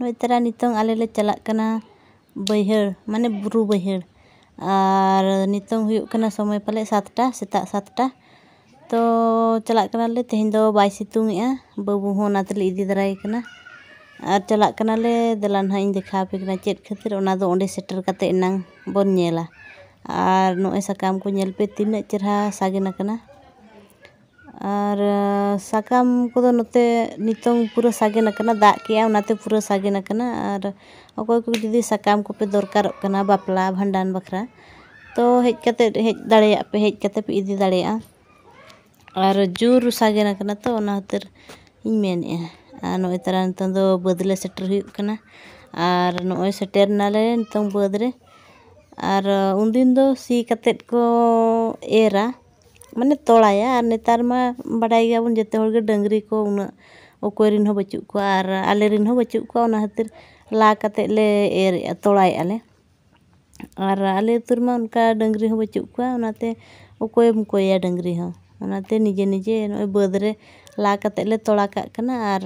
ᱱᱚᱜᱼᱚᱭ ᱛᱟᱨᱟ ᱱᱤᱛᱚᱝ ᱟᱞᱮ ᱞᱮ ᱪᱟᱞᱟᱜ ᱠᱟᱱᱟ ᱵᱟᱹᱭᱦᱟᱹᱲ ᱢᱟᱱᱮ ᱵᱩᱨᱩ ᱵᱟᱹᱭᱦᱟᱹᱲ ᱟᱨ ᱱᱤᱛᱚᱝ ᱦᱩᱭᱩᱜ ᱠᱟᱱᱟ ᱥᱚᱢᱚᱭ ᱯᱟᱞᱮ ᱥᱟᱛᱴᱟ ᱥᱮᱛᱟᱜ ᱥᱟᱛᱴᱟ ᱛᱚ ᱪᱟᱞᱟᱜ ᱠᱟᱱᱟᱞᱮ ᱛᱮᱦᱮᱧ ᱫᱚ ᱵᱟᱭ ᱥᱤᱛᱩᱝ ᱮᱜᱼᱟ ᱵᱟᱹᱵᱩ ᱦᱚᱸ ᱚᱱᱟ ᱛᱮᱞᱮ ᱤᱫᱤ ᱫᱟᱨᱟᱭ ᱠᱟᱱᱟ ᱟᱨ ᱪᱟᱞᱟᱜ ᱠᱟᱱᱟᱞᱮ ᱫᱮᱞᱟ ᱱᱟᱦᱟᱜ ᱤᱧ ᱫᱮᱠᱷᱟᱣ ᱟᱯᱮ ᱠᱟᱱᱟ ᱪᱮᱫ ᱠᱷᱟᱹᱛᱤᱨ ᱚᱱᱟ ᱫᱚ ᱚᱸᱰᱮ ᱥᱮᱴᱮᱨ ᱠᱟᱛᱮᱫ ᱮᱱᱟᱝ ᱵᱚᱱ ᱧᱮᱞᱟ ᱟᱨ ᱱᱚᱜᱼᱚᱭ ᱥᱟᱠᱟᱢ ᱠᱚ ᱧᱮᱞ ᱯᱮ ᱛᱤᱱᱟᱹᱜ ᱪᱮᱨᱦᱟ ᱥᱟᱜᱮᱱ ᱟᱠᱟᱱᱟ ᱟᱨ ᱥᱟᱠᱟᱢ ᱠᱚᱫᱚ ᱱᱚᱛᱮ ᱱᱤᱛᱚᱝ ᱯᱩᱨᱟᱹ ᱥᱟᱜᱮᱱ ᱟᱠᱟᱱᱟ ᱫᱟᱜ ᱠᱮᱜᱼᱟᱭ ᱚᱱᱟᱛᱮ ᱯᱩᱨᱟᱹ ᱥᱟᱜᱮᱱ ᱟᱠᱟᱱᱟ ᱟᱨ ᱚᱠᱚᱭ ᱠᱚ ᱡᱩᱫᱤ ᱥᱟᱠᱟᱢ ᱠᱚᱯᱮ ᱫᱚᱨᱠᱟᱨᱚᱜ ᱠᱟᱱᱟ ᱵᱟᱯᱞᱟ ᱵᱷᱟᱸᱰᱟᱱ ᱵᱟᱠᱷᱨᱟ ᱛᱚ ᱦᱮᱡ ᱠᱟᱛᱮᱫ ᱦᱮᱡ ᱫᱟᱲᱮᱭᱟᱜ ᱯᱮ ᱦᱮᱡ ᱠᱟᱛᱮᱫ ᱯᱮ ᱤᱫᱤ ᱫᱟᱲᱮᱭᱟᱜᱼᱟ ᱟᱨ ᱡᱳᱨ ᱥᱟᱜᱮᱱ ᱟᱠᱟᱱᱟ ᱛᱚ ᱚᱱᱟ ᱠᱷᱟᱹᱛᱤᱨ ᱤᱧ ᱢᱮᱱᱮᱫᱼᱟ ᱟᱨ ᱱᱚᱜᱼᱚᱭ ᱛᱟᱨᱟ ᱱᱤᱛᱚᱝ ᱫᱚ ᱵᱟᱹᱫᱽ ᱞᱮ ᱥᱮᱴᱮᱨ ᱦᱩᱭᱩᱜ ᱠᱟᱱᱟ ᱟᱨ ᱱᱚᱜᱼᱚᱭ ᱥᱮᱴᱮᱨ ᱱᱟᱞᱮ ᱱᱤᱛᱚᱝ ᱵᱟᱹᱫᱽ ᱨᱮ ᱟᱨ ᱩᱱᱫᱤᱱ ᱫᱚ ᱥᱤ ᱠᱟᱛᱮᱫ ᱠᱚ ᱮᱨᱟ menit tola ya, ane tar ma badai pun jete holga dengri ko una okoirin ho bacu ko ar alerin ho bacu ko ona hatir laka te le er tola ya le, ar ale tur ma onka dengri ho bacu ko ona te okoir mu ko ya dengri ho, ona te nije nije no e bodre laka te le tola ka kana ar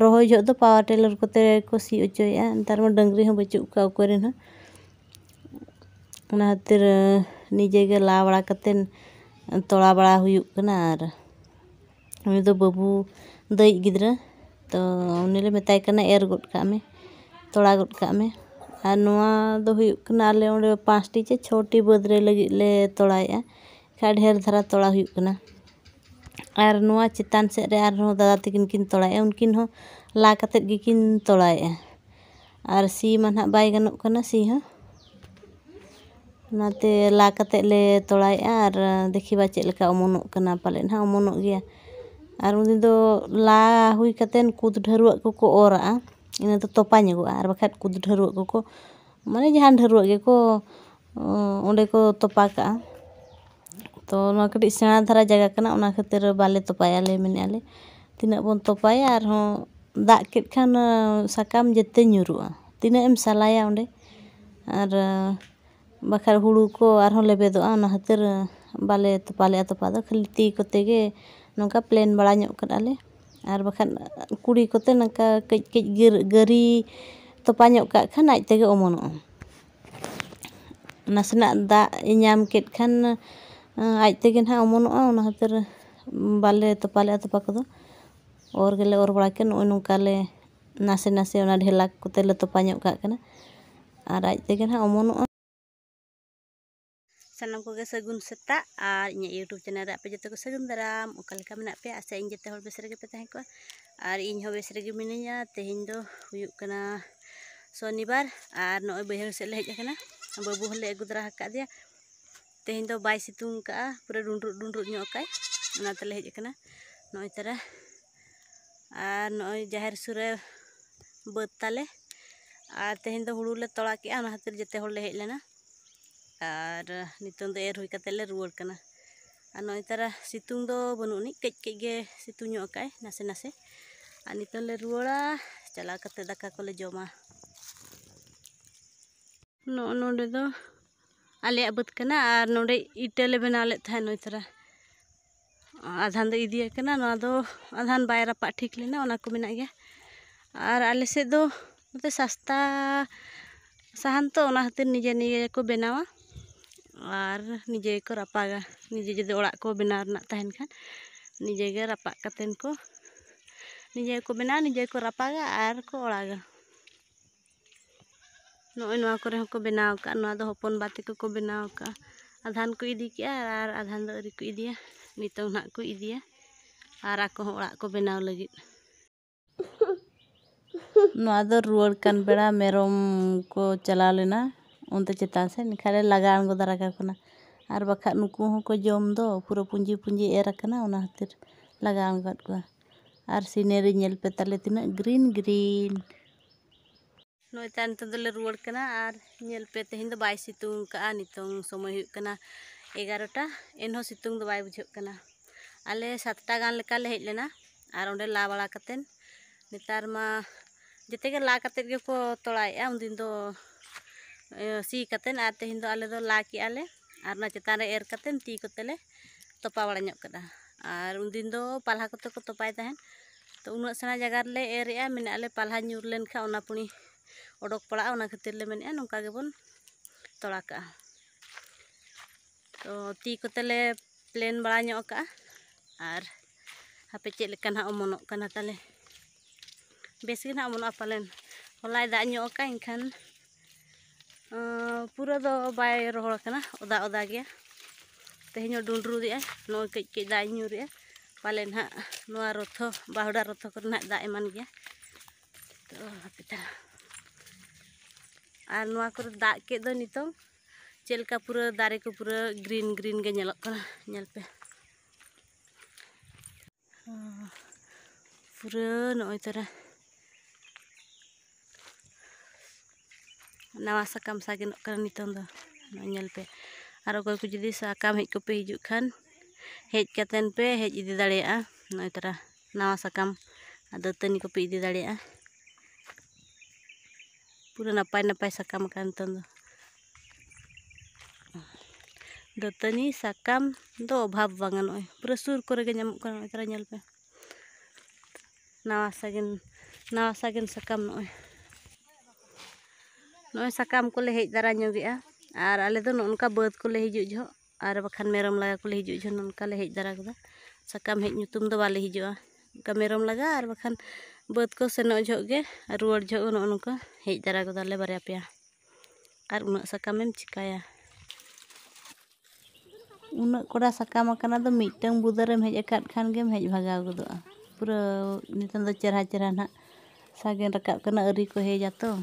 roho jo to power teller ko te ko si ucu ya, ane tar ma dengri ho bacu ko okoirin ho. Nah, tir nih jaga lawa katen. तोड़ा बड़ा और हमें बाबू दई गिद्रा तो उन्हें मताय एर गोद कामे तोड़ा गोद कामे आल पाँचटी चे छोटी बदरे लगे खा ढेर धारा तोड़ा और नवा चितान सरे दादा तक तोड़ा उनकिन ला कर तोड़ा और सी मा हाँ बैगन सी हाँ nanti laka kate le tolai ar deki bace leka omono kena pale na omono gea ar mudi do la hui katen kudu darua koko ora ina to topanya go ar bakat kudu darua koko mana jahan dharua, ge ko onde ko topaka to no kadi sana tara jaga kena ona kate ro bale topai ale mene ale tina pun topai ar ho dak ket kana sakam jete nyuru tina em salaya onde ar bakar hulu ko arho lebe do ana hater bale to pale ato pada kaliti ko tege nangka plan balanyo ka ar bakar kuri ko te nangka kek ger geri to panyo ka kana tege omono na sana da inyam ket kan naik tege na omono a ona hater bale to pale ato pa ko do or gele or bala ken o nangka le nase nase ona dhelak ko te le to panyo ka kana ara tege na omono salam ko ga sagun seta ar inya youtube channel ra pe jetu ko sagun daram ukal ka mena pe asa inje tehol besere ge pete hai ko ar in ho besere ge minenya tehin do huyuk kana soni bar ar noy behel se lehja kana babu hle gudra hak ka dia tehin do bai situng ka pura dundru dundru nyo kai na tele hej kana noy tara ar noy jaher sura betale ar teh indo hulule tola ke ana hatir jete hol lehlena ᱟᱨ ᱱᱤᱛᱚᱝ ᱫᱚ ᱮᱨ ᱦᱩᱭ ᱠᱟᱛᱮᱫ ᱞᱮ ᱨᱩᱣᱟᱹᱲ ᱠᱟᱱᱟ ᱟᱨ ᱱᱚᱜᱼᱚᱭ ᱛᱟᱨᱟ ᱥᱤᱛᱩᱝ ᱫᱚ ᱵᱟᱹᱱᱩᱜ ᱟᱹᱱᱤᱡ ᱠᱟᱹᱡ ᱠᱟᱹᱡ ᱜᱮ ᱥᱤᱛᱩᱝ ᱧᱚᱜ ᱟᱠᱟᱫᱼᱟᱭ ᱱᱟᱥᱮ ᱱᱟᱥᱮ ᱟᱨ ᱱᱤᱛᱚᱝ ᱞᱮ ᱨᱩᱣᱟᱹᱲᱟ ᱪᱟᱞᱟᱣ ᱠᱟᱛᱮᱫ ᱫᱟᱠᱟ ᱠᱚᱞᱮ ᱡᱚᱢᱟ ᱱᱚᱜᱼᱚ ᱱᱚᱰᱮ ᱫᱚ ᱟᱞᱮᱭᱟᱜ ᱵᱟᱹᱫᱽ ᱠᱟᱱᱟ ᱟᱨᱱᱚᱰᱮ ᱤᱴᱟᱹ ᱞᱮ ᱵᱮᱱᱟᱣ ᱞᱮᱫ ᱛᱟᱦᱮᱸᱫ ᱱᱚᱜᱼᱚᱭ ᱛᱟᱨᱟ ᱟᱫᱷᱟᱱ ᱫᱚ ᱤᱫᱤᱭ ᱠᱟᱱᱟ ᱱᱚᱣᱟ ᱫᱚ ᱟᱫᱷᱟᱱ ᱵᱟᱭ ᱨᱟᱯᱟᱜ ᱴᱷᱤᱠ ᱞᱮᱱᱟ ᱚᱱᱟ ᱠᱚ ᱢᱮᱱᱟᱜ ᱜᱮᱭᱟ ᱟᱨ ᱟᱞᱮ ᱥᱮᱫ ᱫᱚ ᱱᱚᱛᱮ ᱥᱟᱥᱛᱟ ᱥᱟᱦᱟᱱ ᱛᱚ ᱚᱱᱟ ᱠᱷᱟᱹᱛᱤᱨ ᱱᱤᱡᱮ ᱱᱤᱡᱮ ᱠᱚ ᱵᱮᱱᱟᱣᱟ ᱟᱨ ᱱᱤᱡᱮ ᱜᱮᱠᱚ ᱨᱟᱯᱟᱜᱟ ᱱᱤᱡᱮ ᱡᱩᱫᱤ ᱚᱲᱟᱜ ᱠᱚ ᱵᱮᱱᱟᱣ ᱨᱮᱱᱟᱜ ᱛᱟᱦᱮᱱ ᱠᱷᱟᱱ ᱱᱤᱡᱮ ᱜᱮ ᱨᱟᱯᱟᱜ ᱠᱟᱛᱮᱱ ᱠᱚ ᱱᱤᱡᱮ ᱜᱮᱠᱚ ᱵᱮᱱᱟᱣᱟ ᱱᱤᱡᱮ ᱜᱮᱠᱚ ᱨᱟᱯᱟᱜᱟ ᱟᱨ ᱠᱚ ᱚᱲᱟᱜᱟ ᱱᱚᱜᱼᱚᱭ ᱱᱚᱣᱟ ᱠᱚᱨᱮ ᱦᱚᱸᱠᱚ ᱵᱮᱱᱟᱣ ᱟᱠᱟᱫᱼᱟ ᱱᱚᱣᱟ ᱫᱚ ᱦᱚᱯᱚᱱ ᱵᱟ ᱛᱮᱠᱚ ᱠᱚ ᱵᱮᱱᱟᱣ ᱟᱠᱟᱫᱼᱟ ᱟᱫᱷᱟᱱ ᱠᱚ ᱤᱫᱤ ᱠᱮᱜᱼᱟ ᱟᱨ ᱟᱫᱷᱟᱱ ᱫᱚ ᱟᱹᱣᱨᱤ ᱠᱚ ᱤᱫᱤᱭᱟ ᱱᱤᱛᱚᱝ ᱱᱟᱦᱟᱜ ᱠᱚ ᱤᱫᱤᱭᱟ ᱟᱨ ᱟᱠᱚ ᱦᱚᱸ ᱚᱲᱟᱜ ᱠᱚ ᱵᱮᱱᱟᱣ ᱞᱟᱹᱜᱤᱫ ᱱᱚᱣᱟ ᱫᱚ ᱨᱩᱣᱟᱹᱲ ᱠᱟᱱ ᱵᱮᱲᱟ ᱢᱮᱨᱚᱢ ᱠᱚ ᱪᱟᱞᱟᱣ ᱞᱮᱱᱟ ᱚᱱᱛᱮ ᱪᱮᱛᱟᱱ ᱥᱮᱫ ᱮᱱᱠᱷᱟᱱ ᱞᱮ ᱞᱟᱜᱟ ᱟᱬᱜᱚ ᱫᱟᱨᱟ ᱠᱟᱠᱚ ᱠᱟᱱᱟ ᱟᱨ ᱵᱟᱠᱷᱟᱡ ᱱᱩᱠᱩ ᱦᱚᱸᱠᱚ ᱡᱚᱢ ᱫᱚ ᱯᱩᱨᱟᱹ ᱯᱩᱸᱡᱤ ᱯᱩᱸᱡᱤ ᱮᱨ ᱟᱠᱟᱱᱟ ᱚᱱᱟ ᱠᱷᱟᱹᱛᱤᱨ ᱞᱟᱜᱟ ᱟᱬᱜᱚᱭᱮᱫ ᱠᱚᱣᱟ ᱟᱨ ᱥᱤᱱᱟᱹᱨᱤ ᱧᱮᱞ ᱯᱮ ᱛᱟᱞᱮ ᱛᱤᱱᱟᱹᱜ ᱜᱨᱤᱱ ᱜᱨᱤᱱ ᱱᱚᱜᱼᱚᱭ ᱛᱟᱭ ᱱᱤᱛᱚᱜ ᱫᱚᱞᱮ ᱨᱩᱣᱟᱹᱲ ᱠᱟᱱᱟ ᱟᱨ ᱧᱮᱞ ᱯᱮ ᱛᱮᱦᱮᱧ ᱫᱚ ᱵᱟᱭ ᱥᱤᱛᱩᱝ ᱠᱟᱜᱼᱟ ᱱᱤᱛᱚᱝ ᱥᱚᱢᱚᱭ ᱦᱩᱭᱩᱜ ᱠᱟᱱᱟ ᱮᱜᱟᱨᱚᱴᱟ ᱮᱱᱦᱚᱸ ᱥᱤᱛᱩᱝ ᱫᱚ ᱵᱟᱭ ᱵᱩᱡᱷᱟᱹᱜ ᱠᱟᱱᱟ ᱟᱞᱮ ᱥᱟᱛᱴᱟ ᱜᱟᱱ ᱞᱮᱠᱟᱞᱮ ᱦᱮᱡ ᱞᱮᱱᱟ ᱟᱨ ᱚᱸᱰᱮ ᱞᱟ ᱵᱟᱲᱟ ᱠᱟᱛᱮᱫ ᱱᱮᱛᱟᱨ ᱢᱟ ᱡᱮᱛᱮᱜᱮ ᱞᱟ ᱠᱟᱛᱮᱫ ᱜᱮᱠᱚ ᱛᱚᱲᱟᱭᱮᱫᱼᱟ ᱩᱱᱫᱤᱱ ᱫᱚ ᱥᱤ ᱠᱟᱛᱮ ᱟᱨ ᱛᱮᱦᱮᱧ ᱫᱚ ᱟᱞᱮ ᱫᱚ ᱞᱟ ᱠᱮᱜᱼᱟ ᱞᱮ ᱟᱨ ᱚᱱᱟ ᱪᱮᱛᱟᱱ ᱨᱮ ᱮᱨ ᱠᱟᱛᱮ ᱛᱤ ᱠᱚᱛᱮ ᱞᱮ ᱛᱚᱯᱟ ᱵᱟᱲᱟ ᱧᱚᱜ ᱠᱟᱫᱟ ᱟᱨ ᱩᱱᱫᱤᱱ ᱫᱚ ᱯᱟᱞᱦᱟ ᱠᱚᱛᱮ ᱠᱚ ᱛᱚᱯᱟᱭ ᱛᱟᱦᱮᱱ ᱛᱚ ᱩᱱᱟᱹᱜ ᱥᱮᱬᱟ ᱡᱟᱭᱜᱟ ᱨᱮᱞᱮ ᱮᱨᱮᱜᱼᱟ ᱢᱮᱱᱟᱜᱼᱟ ᱞᱮ ᱯᱟᱞᱦᱟ ᱧᱩᱨ ᱞᱮᱱᱠᱷᱟᱱ ᱚᱱᱟ ᱯᱩᱱᱤ ᱚᱰᱚᱠ ᱯᱟᱲᱟᱜᱼᱟ ᱚᱱᱟ ᱠᱷᱟᱹᱛᱤᱨ ᱞᱮ ᱢᱮᱱᱮᱜᱼᱟ ᱱᱚᱝᱠᱟ ᱜᱮᱵᱚᱱ ᱛᱚᱲᱟ ᱠᱟᱜᱼᱟ ᱛᱚ ᱛᱤ ᱠᱚᱛᱮ ᱞᱮ ᱯᱞᱮᱱ ᱵᱟᱲᱟ ᱧᱚᱜ ᱠᱟᱜᱼᱟ ᱟᱨ ᱦᱟᱯᱮ ᱪᱮᱫ ᱞᱮᱠᱟ ᱱᱟᱜ ᱚᱢᱚᱱᱚᱜ ᱠᱟᱱᱟ ᱛᱟᱞᱮ ᱵᱮᱥ ᱜᱮ ᱱᱟᱜ ᱚᱢᱚᱱᱚᱜᱼᱟ ᱯᱟᱞᱮᱱ ᱦᱚᱞᱟᱭ ᱫᱟᱜ ᱧᱚᱜ ᱠᱟᱜᱼᱟ ᱮᱱᱠᱷᱟᱱ pura do bay rohol kana oda oda gya tehnyo dulru dia no ke ke da nyur ya pale na no arotho bahuda arotho kana da eman gya to apita ar no akur da ke do nitong celka pura dari ke pura green green ge nyelok kana nyelpe pura no itara nawasakam sa ginok ka nitong do nanyal pe aro ko kujidi sa kam hit ko pe hijuk kan hit katen pe hit idi dali a noy tara nawasakam ado tani ko pe idi dali a pura napay napay sa kam ka nitong do do tani sa kam do obhab wangan noy pura sur ko rege nyamuk ka noy tara nyal pe nawasagin nawasagin sa kam noy ᱱᱚᱜᱼᱚᱭ ᱥᱟᱠᱟᱢ ᱠᱚᱞᱮ ᱦᱮᱡ ᱫᱟᱨᱟ ᱧᱚᱜᱮᱜᱼᱟ ᱟᱨ ᱟᱞᱮ ᱫᱚ ᱱᱚᱝᱠᱟ ᱵᱟᱹᱫᱽ ᱠᱚᱞᱮ ᱦᱤᱡᱩᱜ ᱡᱚᱦᱚᱜ ᱟᱨ ᱵᱟᱠᱷᱟᱱ ᱢᱮᱨᱚᱢ ᱞᱟᱜᱟ ᱠᱚᱞᱮ ᱦᱤᱡᱩᱜ ᱡᱚᱦᱚᱜ ᱱᱚᱝᱠᱟᱞᱮ ᱦᱮᱡ ᱫᱟᱨᱟ ᱜᱚᱫᱟ ᱥᱟᱠᱟᱢ ᱦᱮᱡ ᱧᱩᱛᱩᱢ ᱫᱚ ᱵᱟᱞᱮ ᱦᱤᱡᱩᱜᱼᱟ ᱚᱱᱠᱟ ᱢᱮᱨᱚᱢ ᱞᱟᱜᱟ ᱟᱨ ᱵᱟᱠᱷᱟᱱ ᱵᱟᱹᱫᱽ ᱠᱚ ᱥᱮᱱᱚᱜ ᱡᱚᱦᱚᱜ ᱜᱮ ᱨᱩᱣᱟᱹᱲ ᱡᱚᱦᱚᱜ ᱱᱚᱜᱼᱚ ᱱᱚᱝᱠᱟ ᱦᱮᱡ ᱫᱟᱨᱟ ᱜᱚᱫᱟᱞᱮ ᱵᱟᱨᱭᱟ ᱯᱮᱭᱟ ᱟᱨ ᱩᱱᱟᱹᱜ ᱥᱟᱠᱟᱢᱮᱢ ᱪᱤᱠᱟᱭᱟ ᱩᱱᱟᱹᱜ ᱠᱚᱲᱟ ᱥᱟᱠᱟᱢ ᱟᱠᱟᱱᱟ ᱫᱚ ᱢᱤᱫᱴᱟᱝ ᱵᱩᱫᱟᱹᱨᱮᱢ ᱦᱮᱡ ᱟᱠᱟᱫ ᱠᱷᱟᱱ ᱜᱮᱢ ᱦᱮᱡ ᱵᱷᱟᱜᱟᱣ ᱜᱚᱫᱚᱜᱼᱟ ᱯᱩᱨᱟᱹ ᱱᱤᱛᱚᱝ ᱫᱚ ᱪᱮᱨᱦᱟ ᱪᱮᱨᱦᱟ ᱱᱟᱜ ᱥᱟᱜᱮᱱ ᱨᱟᱠᱟᱵ ᱠᱟᱱᱟ ᱟᱹᱨᱤ ᱠᱚ ᱦᱮᱡᱟ ᱛᱚ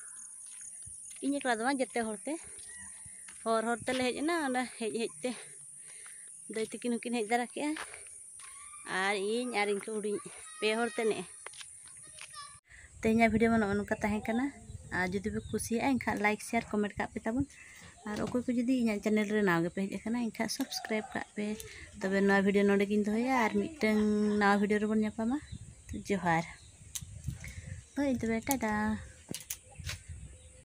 ᱤᱧ ᱮᱠᱞᱟ ᱫᱚ ᱵᱟᱝ ᱡᱮᱛᱮ ᱦᱚᱲᱛᱮ ᱦᱚᱨ ᱦᱚᱨ ᱛᱮᱞᱮ ᱦᱮᱡ ᱮᱱᱟ ᱚᱱᱟ ᱦᱮᱡ ᱦᱮᱡᱛᱮ ᱫᱟᱹᱭ ᱛᱟᱹᱠᱤᱱ ᱦᱚᱸᱠᱤᱱ ᱦᱮᱡ ᱫᱟᱨᱟ ᱠᱮᱜᱼᱟ ᱟᱨ ᱤᱧ ᱟᱨ ᱤᱧᱠᱚ ᱦᱩᱰᱤᱧ ᱯᱮ ᱦᱚᱲ ᱛᱮᱱᱮ ᱛᱮᱦᱮᱧᱟᱜ ᱵᱷᱤᱰᱤᱭᱳ ᱢᱟ ᱱᱚᱜᱼᱚ ᱱᱚᱝᱠᱟ ᱛᱟᱦᱮᱸ ᱠᱟᱱᱟ ᱟᱨ ᱡᱩᱫᱤ ᱯᱮ ᱠᱩᱥᱤᱭᱟᱜᱼᱟ ᱮᱱᱠᱷᱟᱱ ᱞᱟᱭᱤᱠ ᱥᱮᱭᱟᱨ ᱠᱚᱢᱮᱱᱴ ᱠᱟᱜ ᱯᱮ ᱛᱟᱵᱚᱱ ᱟᱨ ᱚᱠᱚᱭ ᱠᱚ ᱡᱩᱫᱤ ᱤᱧᱟᱹᱜ ᱪᱮᱱᱮᱞ ᱨᱮ ᱱᱟᱣᱟ ᱜᱮᱯᱮ ᱦᱮᱡ ᱟᱠᱟᱱᱟ ᱮᱱᱠᱷᱟᱱ ᱥᱟᱵᱥᱠᱨᱟᱭᱤᱵ ᱠᱟᱜ ᱯᱮ ᱛᱚᱵᱮ ᱱᱚᱣᱟ ᱵᱷᱤᱰᱤᱭᱳ ᱱᱚᱰᱮᱜᱤᱧ ᱫᱚᱦᱚᱭᱟ ᱟᱨ ᱢᱤᱫᱴᱟᱝ ᱱᱟᱣᱟ ᱵᱷᱤᱰᱤᱭᱳ ᱨᱮᱵᱚᱱ ᱧᱟᱯᱟᱢᱟ ᱡᱚᱦᱟᱨ ᱦᱳᱭ ᱛᱚᱵᱮ ᱴᱟᱴᱟ